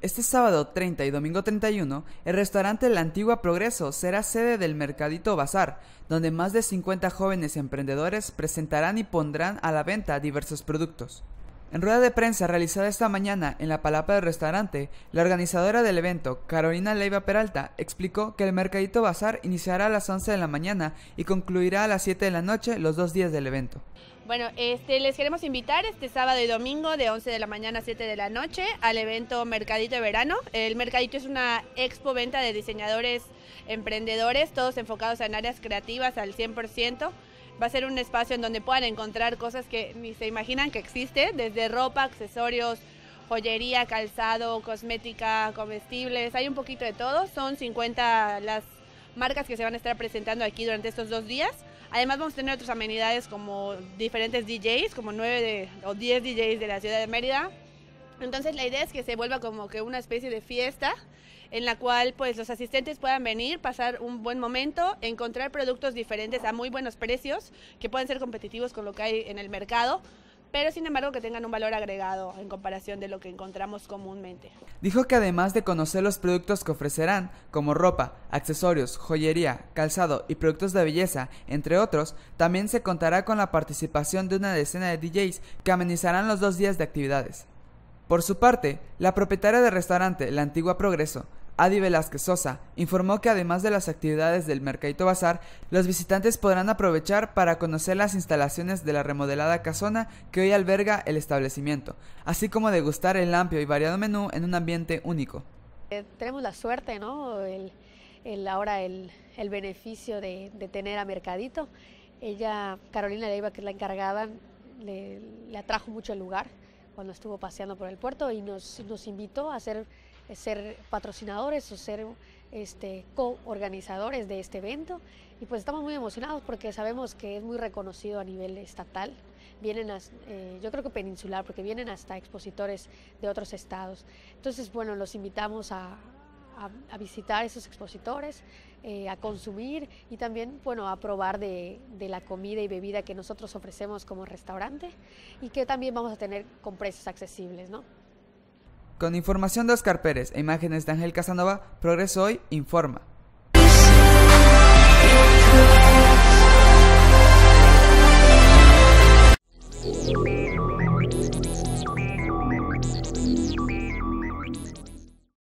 Este sábado 30 y domingo 31, el restaurante La Antigua Progreso será sede del Mercadito Bazar, donde más de 50 jóvenes emprendedores presentarán y pondrán a la venta diversos productos. En rueda de prensa realizada esta mañana en la palapa del restaurante, la organizadora del evento, Carolina Leiva Peralta, explicó que el Mercadito Bazar iniciará a las 11 de la mañana y concluirá a las 7 de la noche los dos días del evento. Bueno, este, les queremos invitar este sábado y domingo de 11 de la mañana a 7 de la noche al evento Mercadito de Verano. El Mercadito es una expo venta de diseñadores emprendedores, todos enfocados en áreas creativas al 100% va a ser un espacio en donde puedan encontrar cosas que ni se imaginan que existen, desde ropa, accesorios, joyería, calzado, cosmética, comestibles, hay un poquito de todo. Son 50 las marcas que se van a estar presentando aquí durante estos dos días. Además vamos a tener otras amenidades como diferentes DJs, como 9 o 10 DJs de la ciudad de Mérida, entonces la idea es que se vuelva como que una especie de fiesta en la cual pues los asistentes puedan venir, pasar un buen momento, encontrar productos diferentes a muy buenos precios que pueden ser competitivos con lo que hay en el mercado pero sin embargo que tengan un valor agregado en comparación de lo que encontramos comúnmente. Dijo que además de conocer los productos que ofrecerán, como ropa, accesorios, joyería, calzado y productos de belleza, entre otros, también se contará con la participación de una decena de DJs que amenizarán los dos días de actividades. Por su parte, la propietaria del restaurante La Antigua Progreso, Adi Velázquez Sosa, informó que además de las actividades del Mercadito Bazar, los visitantes podrán aprovechar para conocer las instalaciones de la remodelada casona que hoy alberga el establecimiento, así como degustar el amplio y variado menú en un ambiente único. Eh, tenemos la suerte, ¿no? ahora el, beneficio de, tener a Mercadito. Ella, Carolina Leiva, que la encargada, le atrajo mucho el lugar cuando estuvo paseando por el puerto y nos, nos invitó a ser, ser patrocinadores o ser este, coorganizadores de este evento. Y pues estamos muy emocionados porque sabemos que es muy reconocido a nivel estatal. Vienen, eh, yo creo que peninsular, porque vienen hasta expositores de otros estados. Entonces, bueno, los invitamos a, a, visitar esos expositores, eh, a consumir y también bueno, a probar de, la comida y bebida que nosotros ofrecemos como restaurante y que también vamos a tener con precios accesibles. ¿no? Con información de Oscar Pérez e imágenes de Ángel Casanova, Progreso Hoy informa.